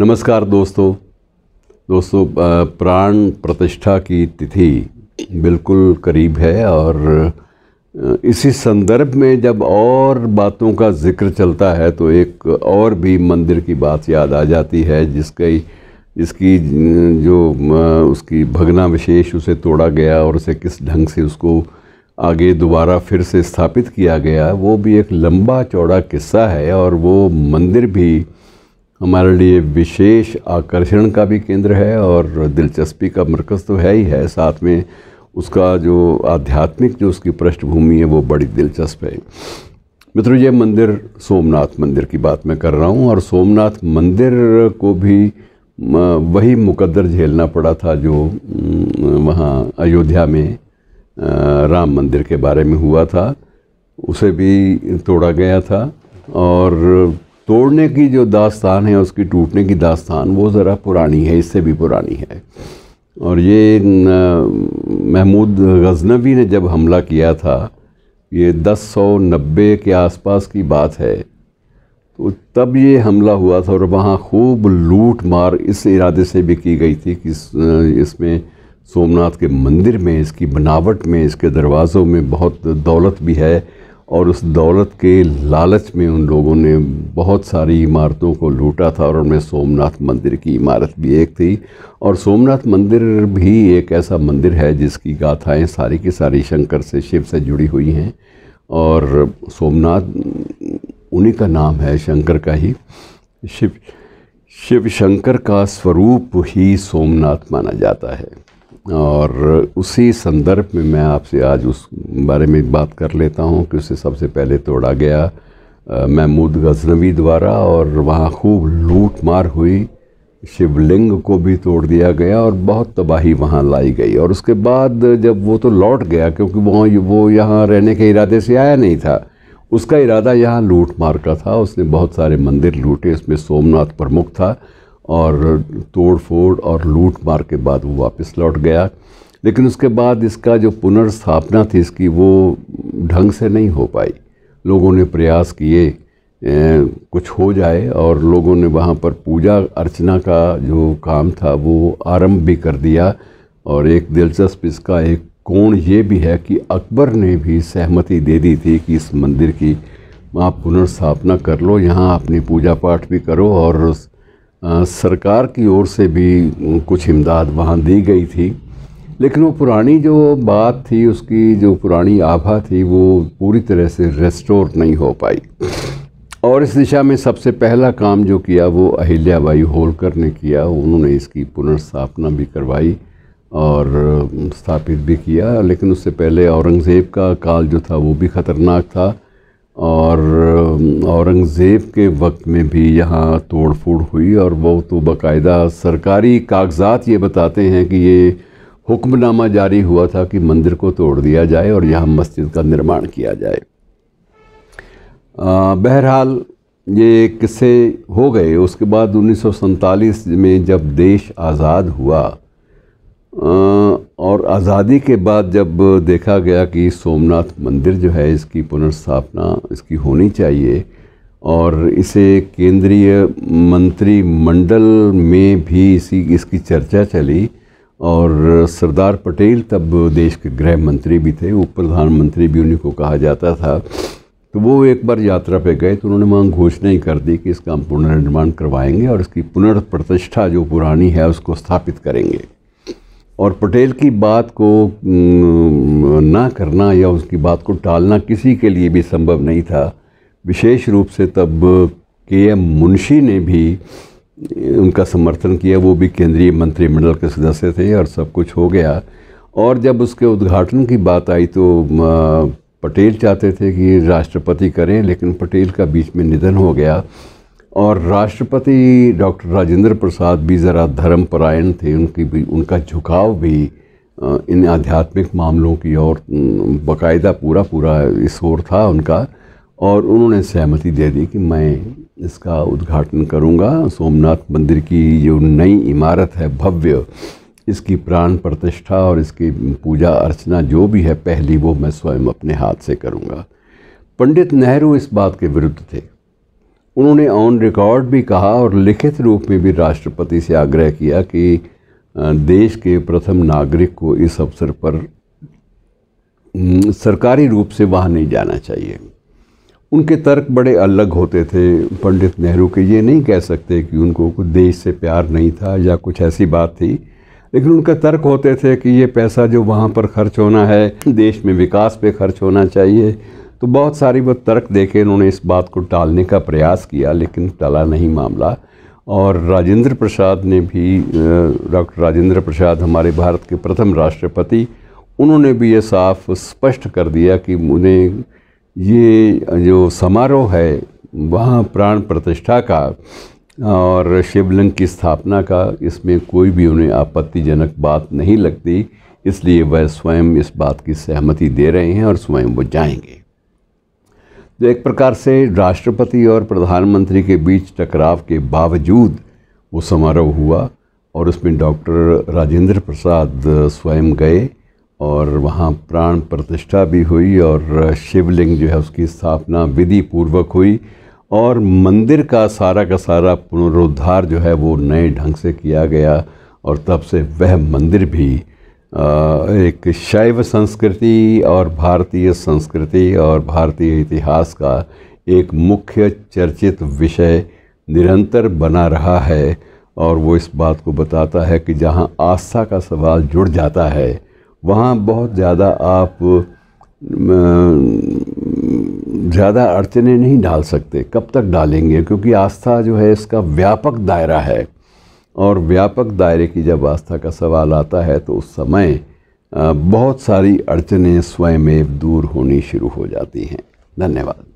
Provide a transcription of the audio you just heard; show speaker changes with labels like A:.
A: नमस्कार दोस्तों दोस्तों प्राण प्रतिष्ठा की तिथि बिल्कुल करीब है और इसी संदर्भ में जब और बातों का जिक्र चलता है तो एक और भी मंदिर की बात याद आ जाती है जिसके इसकी जो उसकी भगना विशेष उसे तोड़ा गया और उसे किस ढंग से उसको आगे दोबारा फिर से स्थापित किया गया वो भी एक लंबा चौड़ा किस्सा है और वो मंदिर भी हमारे लिए विशेष आकर्षण का भी केंद्र है और दिलचस्पी का मरकज़ तो है ही है साथ में उसका जो आध्यात्मिक जो उसकी पृष्ठभूमि है वो बड़ी दिलचस्प है मित्रों ये मंदिर सोमनाथ मंदिर की बात मैं कर रहा हूँ और सोमनाथ मंदिर को भी वही मुकद्दर झेलना पड़ा था जो वहाँ अयोध्या में राम मंदिर के बारे में हुआ था उसे भी तोड़ा गया था और तोड़ने की जो दास्तान है उसकी टूटने की दास्तान वो ज़रा पुरानी है इससे भी पुरानी है और ये महमूद गजनवी ने जब हमला किया था ये दस सौ नब्बे के आसपास की बात है तो तब ये हमला हुआ था और वहाँ खूब लूट मार इस इरादे से भी की गई थी कि इसमें सोमनाथ के मंदिर में इसकी बनावट में इसके दरवाज़ों में बहुत दौलत भी है और उस दौलत के लालच में उन लोगों ने बहुत सारी इमारतों को लूटा था और उनमें सोमनाथ मंदिर की इमारत भी एक थी और सोमनाथ मंदिर भी एक ऐसा मंदिर है जिसकी गाथाएं सारी की सारी शंकर से शिव से जुड़ी हुई हैं और सोमनाथ उन्हीं का नाम है शंकर का ही शिव शिव शंकर का स्वरूप ही सोमनाथ माना जाता है और उसी संदर्भ में मैं आपसे आज उस बारे में बात कर लेता हूँ कि उसे सबसे पहले तोड़ा गया महमूद गजनवी द्वारा और वहाँ खूब लूट मार हुई शिवलिंग को भी तोड़ दिया गया और बहुत तबाही वहाँ लाई गई और उसके बाद जब वो तो लौट गया क्योंकि वो वो यहाँ रहने के इरादे से आया नहीं था उसका इरादा यहाँ लूट मार का था उसने बहुत सारे मंदिर लूटे उसमें सोमनाथ प्रमुख था और तोड़ फोड़ और लूट मार के बाद वो वापस लौट गया लेकिन उसके बाद इसका जो पुनर्स्थापना थी इसकी वो ढंग से नहीं हो पाई लोगों ने प्रयास किए कुछ हो जाए और लोगों ने वहाँ पर पूजा अर्चना का जो काम था वो आरंभ भी कर दिया और एक दिलचस्प इसका एक कोण ये भी है कि अकबर ने भी सहमति दे दी थी कि इस मंदिर की आप पुनर्स्थापना कर लो यहाँ अपनी पूजा पाठ भी करो और उस आ, सरकार की ओर से भी कुछ इमदाद वहाँ दी गई थी लेकिन वो पुरानी जो बात थी उसकी जो पुरानी आभा थी वो पूरी तरह से रेस्टोर नहीं हो पाई और इस दिशा में सबसे पहला काम जो किया वो अहिल्याबाई होलकर ने किया उन्होंने इसकी पुनर्स्थापना भी करवाई और स्थापित भी किया लेकिन उससे पहले औरंगज़ेब का काल जो था वो भी ख़तरनाक था और औरंगज़ेब के वक्त में भी यहाँ तोड़ फोड़ हुई और वो तो बाकायदा सरकारी कागजात ये बताते हैं कि ये हुक्मनामा जारी हुआ था कि मंदिर को तोड़ दिया जाए और यहाँ मस्जिद का निर्माण किया जाए बहरहाल ये किस्से हो गए उसके बाद उन्नीस में जब देश आज़ाद हुआ और आज़ादी के बाद जब देखा गया कि सोमनाथ मंदिर जो है इसकी पुनर्स्थापना इसकी होनी चाहिए और इसे केंद्रीय मंत्रिमंडल में भी इसी इसकी चर्चा चली और सरदार पटेल तब देश के गृह मंत्री भी थे उप प्रधानमंत्री भी उन्हीं को कहा जाता था तो वो एक बार यात्रा पे गए तो उन्होंने मांग घोषणा ही कर दी कि इसका हम पुनर्निर्माण करवाएंगे और इसकी पुनर्प्रतिष्ठा जो पुरानी है उसको स्थापित करेंगे और पटेल की बात को ना करना या उसकी बात को टालना किसी के लिए भी संभव नहीं था विशेष रूप से तब के एम मुंशी ने भी उनका समर्थन किया वो भी केंद्रीय मंत्रिमंडल के सदस्य थे और सब कुछ हो गया और जब उसके उद्घाटन की बात आई तो पटेल चाहते थे कि राष्ट्रपति करें लेकिन पटेल का बीच में निधन हो गया और राष्ट्रपति डॉक्टर राजेंद्र प्रसाद भी ज़रा धर्मपरायण थे उनकी भी उनका झुकाव भी इन आध्यात्मिक मामलों की ओर बाकायदा पूरा पूरा इस ओर था उनका और उन्होंने सहमति दे दी कि मैं इसका उद्घाटन करूंगा सोमनाथ मंदिर की जो नई इमारत है भव्य इसकी प्राण प्रतिष्ठा और इसकी पूजा अर्चना जो भी है पहली वो मैं स्वयं अपने हाथ से करूंगा पंडित नेहरू इस बात के विरुद्ध थे उन्होंने ऑन रिकॉर्ड भी कहा और लिखित रूप में भी राष्ट्रपति से आग्रह किया कि देश के प्रथम नागरिक को इस अवसर पर सरकारी रूप से वहाँ नहीं जाना चाहिए उनके तर्क बड़े अलग होते थे पंडित नेहरू के ये नहीं कह सकते कि उनको कुछ देश से प्यार नहीं था या कुछ ऐसी बात थी लेकिन उनका तर्क होते थे कि ये पैसा जो वहाँ पर खर्च होना है देश में विकास पे खर्च होना चाहिए तो बहुत सारी वो तर्क देखे उन्होंने इस बात को टालने का प्रयास किया लेकिन टला नहीं मामला और राजेंद्र प्रसाद ने भी डॉक्टर राजेंद्र प्रसाद हमारे भारत के प्रथम राष्ट्रपति उन्होंने भी ये साफ स्पष्ट कर दिया कि उन्हें ये जो समारोह है वहाँ प्राण प्रतिष्ठा का और शिवलिंग की स्थापना का इसमें कोई भी उन्हें आपत्तिजनक बात नहीं लगती इसलिए वह स्वयं इस बात की सहमति दे रहे हैं और स्वयं वो जाएंगे तो एक प्रकार से राष्ट्रपति और प्रधानमंत्री के बीच टकराव के बावजूद वो समारोह हुआ और उसमें डॉक्टर राजेंद्र प्रसाद स्वयं गए और वहाँ प्राण प्रतिष्ठा भी हुई और शिवलिंग जो है उसकी स्थापना विधि पूर्वक हुई और मंदिर का सारा का सारा पुनरुद्धार जो है वो नए ढंग से किया गया और तब से वह मंदिर भी एक शैव संस्कृति और भारतीय संस्कृति और भारतीय इतिहास का एक मुख्य चर्चित विषय निरंतर बना रहा है और वो इस बात को बताता है कि जहाँ आस्था का सवाल जुड़ जाता है वहाँ बहुत ज़्यादा आप ज़्यादा अड़चने नहीं डाल सकते कब तक डालेंगे क्योंकि आस्था जो है इसका व्यापक दायरा है और व्यापक दायरे की जब आस्था का सवाल आता है तो उस समय बहुत सारी अड़चनें स्वयं दूर होनी शुरू हो जाती हैं धन्यवाद